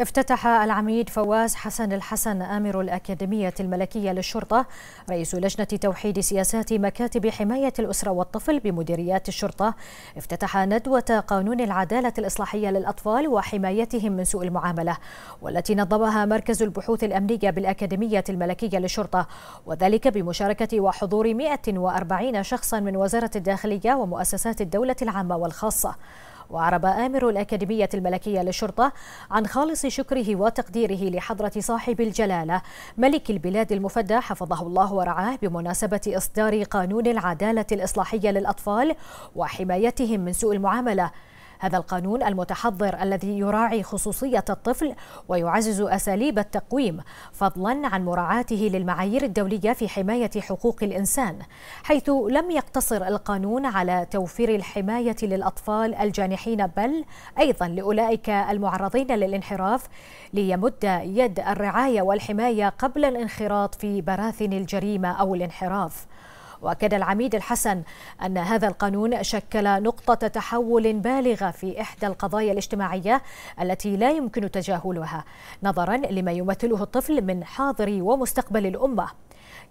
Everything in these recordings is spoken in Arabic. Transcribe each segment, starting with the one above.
افتتح العميد فواز حسن الحسن آمر الأكاديمية الملكية للشرطة رئيس لجنة توحيد سياسات مكاتب حماية الأسرة والطفل بمديريات الشرطة افتتح ندوة قانون العدالة الإصلاحية للأطفال وحمايتهم من سوء المعاملة والتي نظمها مركز البحوث الأمنية بالأكاديمية الملكية للشرطة وذلك بمشاركة وحضور 140 شخصا من وزارة الداخلية ومؤسسات الدولة العامة والخاصة وأعرب آمر الأكاديمية الملكية للشرطة عن خالص شكره وتقديره لحضرة صاحب الجلالة ملك البلاد المفدى حفظه الله ورعاه بمناسبة إصدار قانون العدالة الإصلاحية للأطفال وحمايتهم من سوء المعاملة هذا القانون المتحضر الذي يراعي خصوصية الطفل ويعزز أساليب التقويم فضلا عن مراعاته للمعايير الدولية في حماية حقوق الإنسان حيث لم يقتصر القانون على توفير الحماية للأطفال الجانحين بل أيضا لأولئك المعرضين للانحراف ليمد يد الرعاية والحماية قبل الانخراط في براثن الجريمة أو الانحراف واكد العميد الحسن ان هذا القانون شكل نقطه تحول بالغه في احدى القضايا الاجتماعيه التي لا يمكن تجاهلها نظرا لما يمثله الطفل من حاضر ومستقبل الامه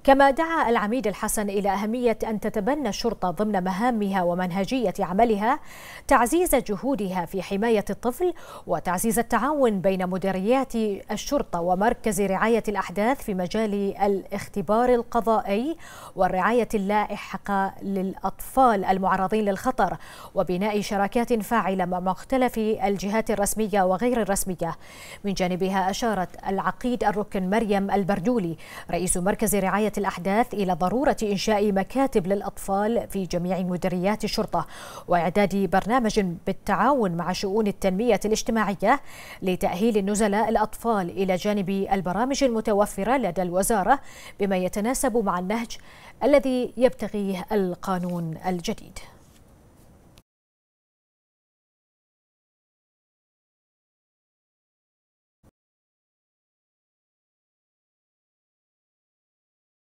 كما دعا العميد الحسن إلى أهمية أن تتبنى الشرطة ضمن مهامها ومنهجية عملها تعزيز جهودها في حماية الطفل وتعزيز التعاون بين مديريات الشرطة ومركز رعاية الأحداث في مجال الاختبار القضائي والرعاية اللائحة للأطفال المعرضين للخطر وبناء شراكات فاعلة مع مختلف الجهات الرسمية وغير الرسمية من جانبها أشارت العقيد الركن مريم البردولي رئيس مركز رعاية رعايه الأحداث إلى ضرورة إنشاء مكاتب للأطفال في جميع مديريات الشرطة وإعداد برنامج بالتعاون مع شؤون التنمية الاجتماعية لتأهيل النزلاء الأطفال إلى جانب البرامج المتوفرة لدى الوزارة بما يتناسب مع النهج الذي يبتغيه القانون الجديد